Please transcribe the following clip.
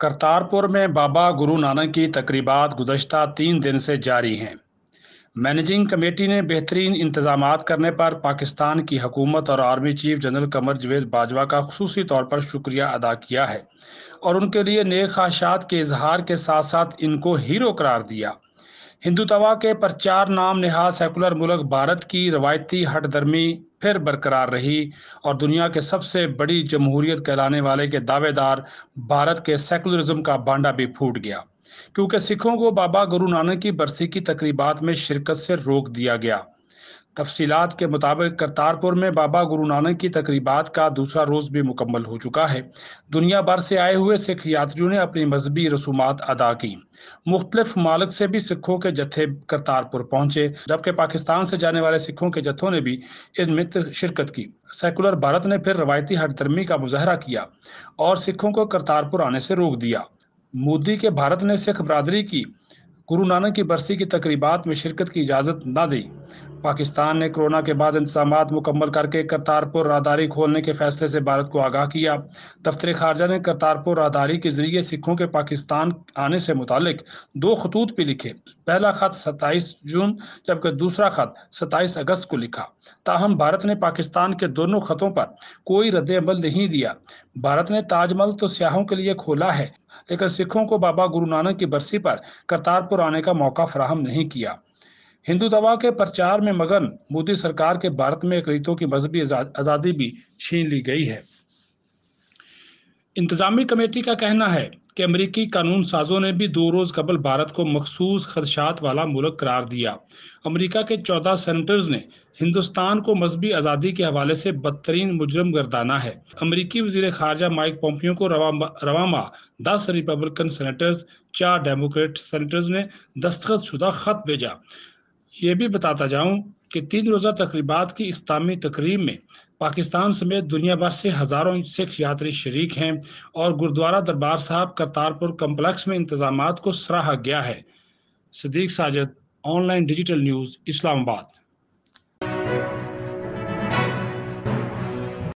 करतारपुर में बाबा गुरु नानक की तकरीबात गुजशत तीन दिन से जारी हैं मैनेजिंग कमेटी ने बेहतरीन इंतजाम करने पर पाकिस्तान की हकूमत और army chief general Qamar Javed Bajwa का खसूसी तौर पर शुक्रिया अदा किया है और उनके लिए नए ख्वाहत के इजहार के साथ साथ इनको हीरो करार दिया हिंदुतवा के प्रचार नाम नेहा सेकुलर मुल्क भारत की रवायती हटदर्मी फिर बरकरार रही और दुनिया के सबसे बड़ी जमहूरियत कहलाने वाले के दावेदार भारत के सेकुलरिज्म का भांडा भी फूट गया क्योंकि सिखों को बाबा गुरु नानक की बरसी की तकरीबात में शिरकत से रोक दिया गया तफसीत के मुताबिक करतारपुर में बाबा गुरु नानक की तकरीबात का दूसरा रोज़ भी मुकम्मल हो चुका है दुनिया भर से आए हुए सिख यात्रियों ने अपनी मजहबी रसूमात अदा की मुख्तलिफ मालिक से भी सिखों के जत्थे करतारपुर पहुंचे जबकि पाकिस्तान से जाने वाले सिखों के जत्थों ने भी मित्र शिरकत की सेकुलर भारत ने फिर रवायती हरदर्मी का मुजाहरा किया और सिखों को करतारपुर आने से रोक दिया मोदी के भारत ने सिख बरदरी की गुरु नानक की बरसी की तकरीबात में शिरकत की इजाज़त न दी पाकिस्तान ने कोरोना के बाद इंतजाम मुकम्मल करके करतारपुर राहदारी खोलने के फैसले से भारत को आगाह किया दफ्तर खारजा ने करतारपुर राहदारी के जरिए सिखों के पाकिस्तान आने से मुतक दो खतूत भी लिखे पहला खत सत्ताईस जून जबकि दूसरा खत सत्ताईस अगस्त को लिखा ताहम भारत ने पाकिस्तान के दोनों खतों पर कोई रद्द अमल नहीं दिया भारत ने ताजमहल तो सियाहों के लिए खोला है लेकिन सिखों को बाबा गुरु नानक की बरसी पर करतारपुर आने का मौका फराहम नहीं किया हिंदू दवा के प्रचार में मगन मोदी सरकार के भारत में अकलीतों की मजहबी आज़ादी भी छीन ली गई है इंतजामी कमेटी का कहना है कि अमरीकी कानून साजों ने भी दो रोज़ कबल भारत को मखसूस खदशात वाला मुल्क करार दिया अमरीका के चौदह सेनेटर्स ने हिंदुस्तान को मजहबी आज़ादी के हवाले से बदतरीन मुजरम गर्दाना है अमरीकी वजीर खारजा माइक पोम्पियो को रवामा रवा दस रिपब्लिकन सेनेटर्स चार डेमोक्रेट सेनेटर्स ने दस्तखत शुदा खत भेजा ये भी बताता जाऊं कि तीन रोज़ा तकरीबा की इख्तामी तकरीब में पाकिस्तान समेत दुनिया भर से हज़ारों सिख यात्री शरीक हैं और गुरुद्वारा दरबार साहब करतारपुर कम्प्लेक्स में इंतजाम को सराहा गया है Sadiq Sajid online digital news Islamabad